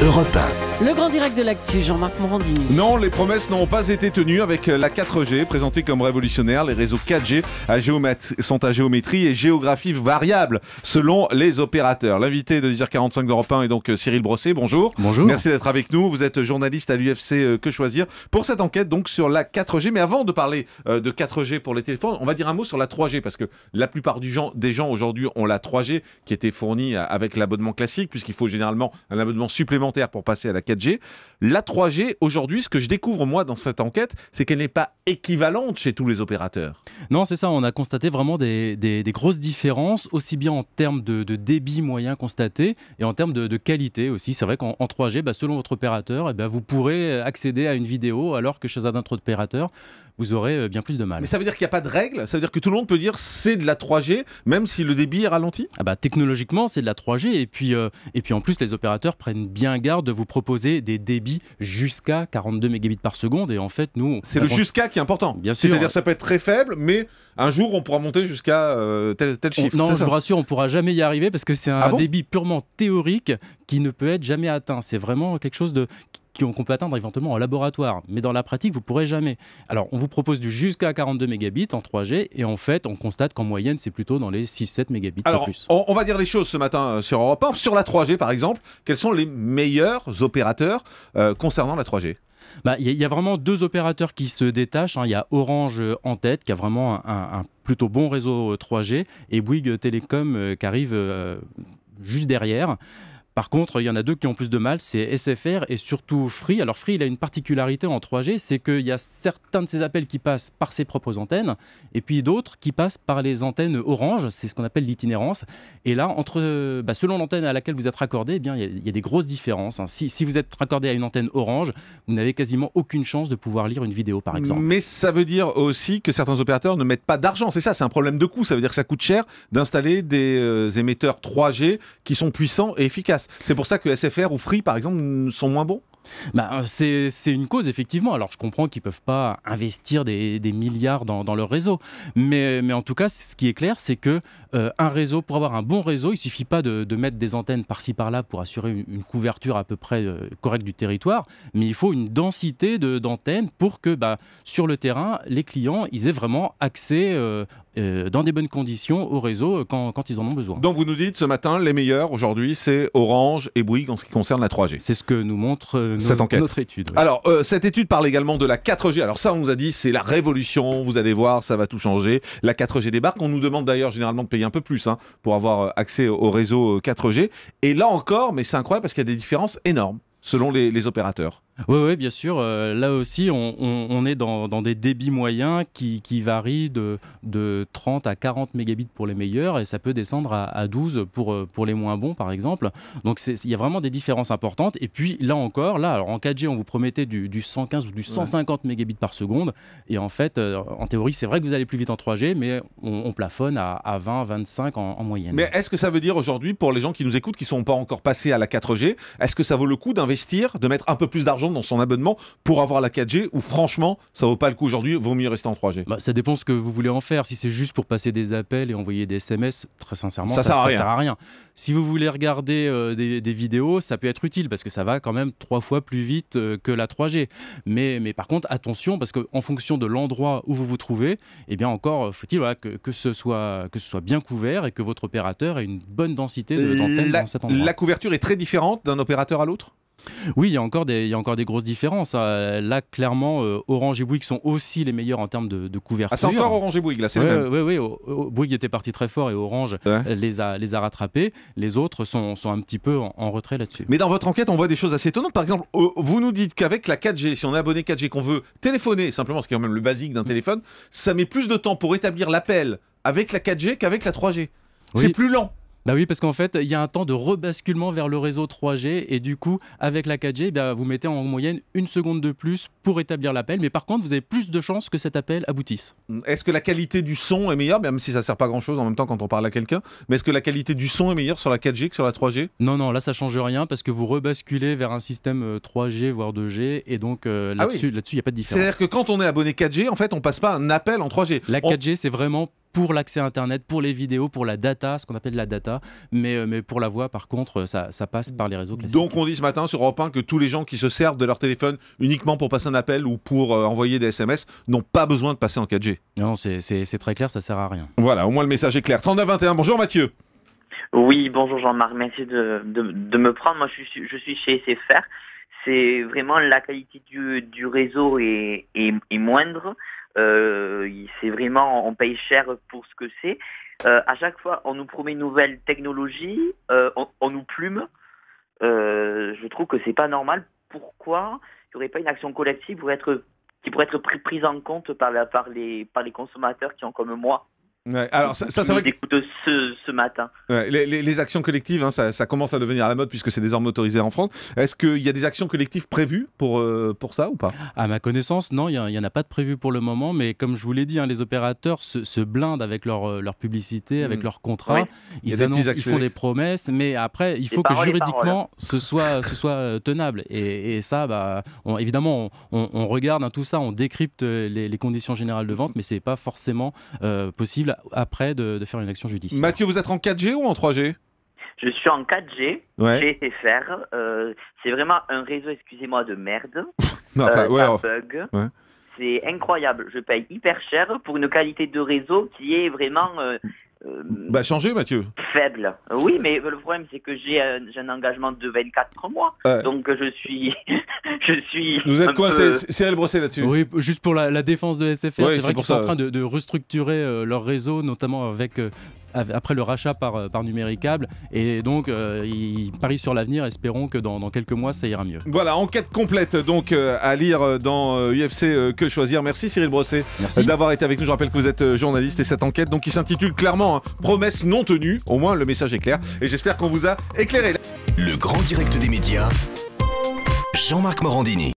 Europe 1. Le grand direct de l'actu, Jean-Marc Morandini. Non, les promesses n'ont pas été tenues avec la 4G, présentée comme révolutionnaire. Les réseaux 4G à sont à géométrie et géographie variable selon les opérateurs. L'invité de 10h45 d'Europe 1 est donc euh, Cyril Brosset. Bonjour. Bonjour. Merci d'être avec nous. Vous êtes journaliste à l'UFC euh, Que Choisir pour cette enquête donc sur la 4G. Mais avant de parler euh, de 4G pour les téléphones, on va dire un mot sur la 3G parce que la plupart du gens, des gens aujourd'hui ont la 3G qui était fournie avec l'abonnement classique puisqu'il faut généralement un abonnement supplémentaire pour passer à la 4G. La 3G, aujourd'hui, ce que je découvre moi dans cette enquête, c'est qu'elle n'est pas équivalente chez tous les opérateurs. Non, c'est ça, on a constaté vraiment des, grosses différences, aussi bien en termes de, débit moyen constaté et en termes de, qualité aussi. C'est vrai qu'en 3G, bah, selon votre opérateur, et eh ben, vous pourrez accéder à une vidéo alors que chez un autre opérateur, vous aurez euh, bien plus de mal. Mais ça veut dire qu'il n'y a pas de règle Ça veut dire que tout le monde peut dire c'est de la 3G, même si le débit est ralenti ah bah, Technologiquement, c'est de la 3G. Euh, et puis en plus, les opérateurs prennent bien garde de vous proposer des débits jusqu'à 42 mégabits par seconde. Et en fait, nous. C'est le jusqu'à qui est important. Bien C'est-à-dire, ça peut être très faible, mais un jour on pourra monter jusqu'à euh, tel, chiffre. non, je vous rassure, on pourra jamais y arriver parce que c'est un ah débit purement théorique qui ne peut être jamais atteint. C'est vraiment quelque chose de qu'on peut atteindre éventuellement en laboratoire, mais dans la pratique, vous ne pourrez jamais. Alors, on vous propose du jusqu'à 42 mégabits en 3G, et en fait, on constate qu'en moyenne, c'est plutôt dans les 6-7 mégabits Alors, plus. On, va dire les choses ce matin euh, sur Europe Sur la 3G, par exemple, quels sont les meilleurs opérateurs euh, concernant la 3G bah, il y, a vraiment deux opérateurs qui se détachent. Hein. Il y a Orange euh, en tête, qui a vraiment un, plutôt bon réseau 3G, euh, et Bouygues Télécom euh, qui arrive juste derrière. Par contre, il y en a deux qui ont plus de mal, c'est SFR et surtout Free. Alors Free, il a une particularité en 3G, c'est qu'il y a certains de ses appels qui passent par ses propres antennes, et puis d'autres qui passent par les antennes orange, c'est ce qu'on appelle l'itinérance. Et là, entre, bah, selon l'antenne à laquelle vous êtes raccordé, eh bien, il, y a, des grosses différences. Hein. Si, vous êtes raccordé à une antenne orange, vous n'avez quasiment aucune chance de pouvoir lire une vidéo, par exemple. Mais ça veut dire aussi que certains opérateurs ne mettent pas d'argent, c'est ça, c'est un problème de coût, ça veut dire que ça coûte cher d'installer des euh, émetteurs 3G qui sont puissants et efficaces. C'est pour ça que SFR ou Free, par exemple, sont moins bons Ben euh, c'est une cause, effectivement. Alors, je comprends qu'ils ne peuvent pas investir des, milliards dans, leur réseau. Mais, mais, en tout cas, ce qui est clair, c'est que euh, un réseau, pour avoir un bon réseau, il ne suffit pas de, mettre des antennes par-ci par-là pour assurer une, couverture à peu près euh, correcte du territoire. Mais il faut une densité d'antennes pour que, bah, sur le terrain, les clients ils aient vraiment accès euh, dans des bonnes conditions au réseau euh, quand, ils en ont besoin. Donc vous nous dites ce matin, les meilleurs aujourd'hui, c'est Orange et Bouygues en ce qui concerne la 3G. C'est ce que nous montre euh, notre étude. Alors cette étude parle également de la 4G. Alors ça, on nous a dit c'est la révolution, vous allez voir, ça va tout changer. La 4G débarque. On nous demande d'ailleurs généralement de payer un peu plus hein, pour avoir accès au réseau 4G. Et là encore, mais c'est incroyable parce qu'il y a des différences énormes selon les opérateurs. Oui, bien sûr. Euh, là aussi, on, est dans, des débits moyens qui, varient de, 30 à 40 mégabits pour les meilleurs et ça peut descendre à, 12 pour, euh, pour les moins bons, par exemple. Donc, il y a vraiment des différences importantes. Et puis, là encore, là, alors en 4G, on vous promettait du, 115 ou du 150 mégabits par seconde. Et en fait, euh, en théorie, c'est vrai que vous allez plus vite en 3G, mais on, plafonne à, 20, 25 en, en moyenne. Mais est-ce que ça veut dire aujourd'hui, pour les gens qui nous écoutent, qui ne sont pas encore passés à la 4G, est-ce que ça vaut le coup d'investir, de mettre un peu plus d'argent dans son abonnement pour avoir la 4G ou franchement, ça vaut pas le coup aujourd'hui, vaut mieux rester en 3G bah, Ça dépend ce que vous voulez en faire. Si c'est juste pour passer des appels et envoyer des SMS, très sincèrement, ça, sert, à rien. Si vous voulez regarder euh, des, vidéos, ça peut être utile parce que ça va quand même trois fois plus vite euh, que la 3G. Mais, mais par contre, attention parce qu'en fonction de l'endroit où vous vous trouvez, eh bien encore euh, faut-il que, ce soit, que ce soit bien couvert et que votre opérateur ait une bonne densité d'antenne dans endroit. La couverture est très différente d'un opérateur à l'autre oui, il y a encore des, encore des grosses différences. Hein. Là, clairement, euh, Orange et Bouygues sont aussi les meilleurs en termes de, couverture. Ah, c'est encore Orange et Bouygues, là, c'est Oui, oui, Bouygues était parti très fort et Orange les, a, les a rattrapés. Les autres sont, un petit peu en, retrait là-dessus. Mais dans votre enquête, on voit des choses assez étonnantes. Par exemple, vous nous dites qu'avec la 4G, si on est abonné 4G, qu'on veut téléphoner, simplement, ce qui est quand même le basique d'un mm. téléphone, ça met plus de temps pour établir l'appel avec la 4G qu'avec la 3G. C'est plus lent. Bah oui, parce qu'en fait, il y a un temps de rebasculement vers le réseau 3G et du coup, avec la 4G, bah, vous mettez en moyenne une seconde de plus pour établir l'appel. Mais par contre, vous avez plus de chances que cet appel aboutisse. Mmh, est-ce que la qualité du son est meilleure, même si ça sert pas grand-chose en même temps quand on parle à quelqu'un, mais est-ce que la qualité du son est meilleure sur la 4G que sur la 3G Non, non, là ça change rien parce que vous rebasculez vers un système 3G euh, voire 2G et donc euh, ah là-dessus, il n'y a pas de différence. C'est-à-dire que quand on est abonné 4G, en fait, on passe pas un appel en 3G. La 4G, c'est vraiment pour l'accès à Internet, pour les vidéos, pour la data, ce qu'on appelle la data. Mais, euh, mais pour la voix, par contre, euh, ça, passe par les réseaux classiques. Donc on dit ce matin sur Europe 1 que tous les gens qui se servent de leur téléphone uniquement pour passer un appel ou pour euh, envoyer des SMS n'ont pas besoin de passer en 4G. Non, c'est très clair, ça sert à rien. Voilà, au moins le message est clair. 3921 21 bonjour Mathieu. Oui, bonjour Jean-Marc, merci de, de, me prendre. Moi, je suis, je suis chez SFR. C'est vraiment la qualité du, du réseau est, est, est moindre. Euh, c'est vraiment, on paye cher pour ce que c'est. Euh, à chaque fois, on nous promet une nouvelle technologie, euh, on, nous plume. je trouve que c'est pas normal. Pourquoi il n'y aurait pas une action collective qui pourrait être prise en compte par, par, les, par les consommateurs qui ont, comme moi, alors ça, ça c'est vrai. Ce, ce, matin. les, actions collectives, hein, ça, commence à devenir à la mode puisque c'est désormais autorisé en France. Est-ce qu'il y a des actions collectives prévues pour, euh, pour ça ou pas À ma connaissance, non, il n'y en a pas de prévues pour le moment, mais comme je vous l'ai dit, hein, les opérateurs se, blindent avec leur, euh, leur publicité, hmm. avec leurs contrat Ils, annoncent, ils font des promesses, mais après, il faut que juridiquement ce soit, ce soit euh, tenable. Et, ça, bah, évidemment, on, regarde hein, tout ça, on décrypte les, conditions générales de vente, mais c'est pas forcément possible après de, faire une action judiciaire. Mathieu, vous êtes en 4G ou en 3G je suis en 4G, ouais. Euh, c'est vraiment un réseau, excusez-moi, de merde. Euh, c'est incroyable. Je paye hyper cher pour une qualité de réseau qui est vraiment. Euh, bah, changez, Mathieu faible. Oui, mais le problème, c'est que j'ai euh, un, engagement de 24 mois. Euh. Donc, je suis. je suis Vous êtes coincé, Cyril Brosset là-dessus. Oui, juste pour la, défense de SFR, c'est vrai qu'ils sont en train de, restructurer euh, leur réseau, notamment avec, après le rachat par, par Numéricable. Et donc, ils parient sur l'avenir, espérons que dans, quelques mois, ça ira mieux. Voilà, enquête complète donc à lire dans UFC Que Choisir. Merci Cyril Brosset d'avoir été avec nous. Je rappelle que vous êtes journaliste et cette enquête donc, qui s'intitule clairement hein, Promesses non tenues le message est clair et j'espère qu'on vous a éclairé. Le grand direct des médias, Jean-Marc Morandini.